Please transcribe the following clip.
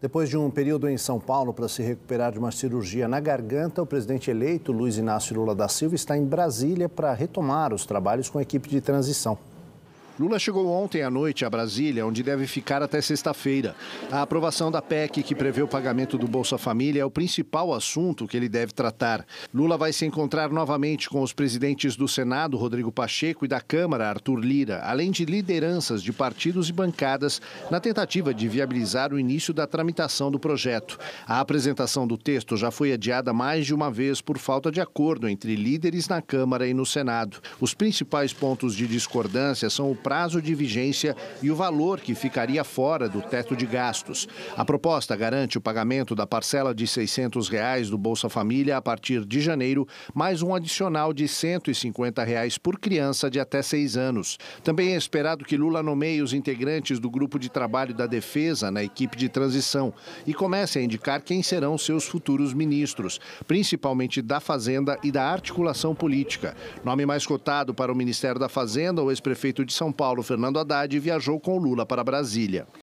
Depois de um período em São Paulo para se recuperar de uma cirurgia na garganta, o presidente eleito Luiz Inácio Lula da Silva está em Brasília para retomar os trabalhos com a equipe de transição. Lula chegou ontem à noite a Brasília, onde deve ficar até sexta-feira. A aprovação da PEC, que prevê o pagamento do Bolsa Família, é o principal assunto que ele deve tratar. Lula vai se encontrar novamente com os presidentes do Senado, Rodrigo Pacheco, e da Câmara, Arthur Lira, além de lideranças de partidos e bancadas, na tentativa de viabilizar o início da tramitação do projeto. A apresentação do texto já foi adiada mais de uma vez por falta de acordo entre líderes na Câmara e no Senado. Os principais pontos de discordância são o prazo de vigência e o valor que ficaria fora do teto de gastos. A proposta garante o pagamento da parcela de R$ 600 reais do Bolsa Família a partir de janeiro, mais um adicional de R$ 150 reais por criança de até seis anos. Também é esperado que Lula nomeie os integrantes do grupo de trabalho da defesa na equipe de transição e comece a indicar quem serão seus futuros ministros, principalmente da Fazenda e da articulação política. Nome mais cotado para o Ministério da Fazenda, o ex-prefeito de São são Paulo, Fernando Haddad, viajou com Lula para Brasília.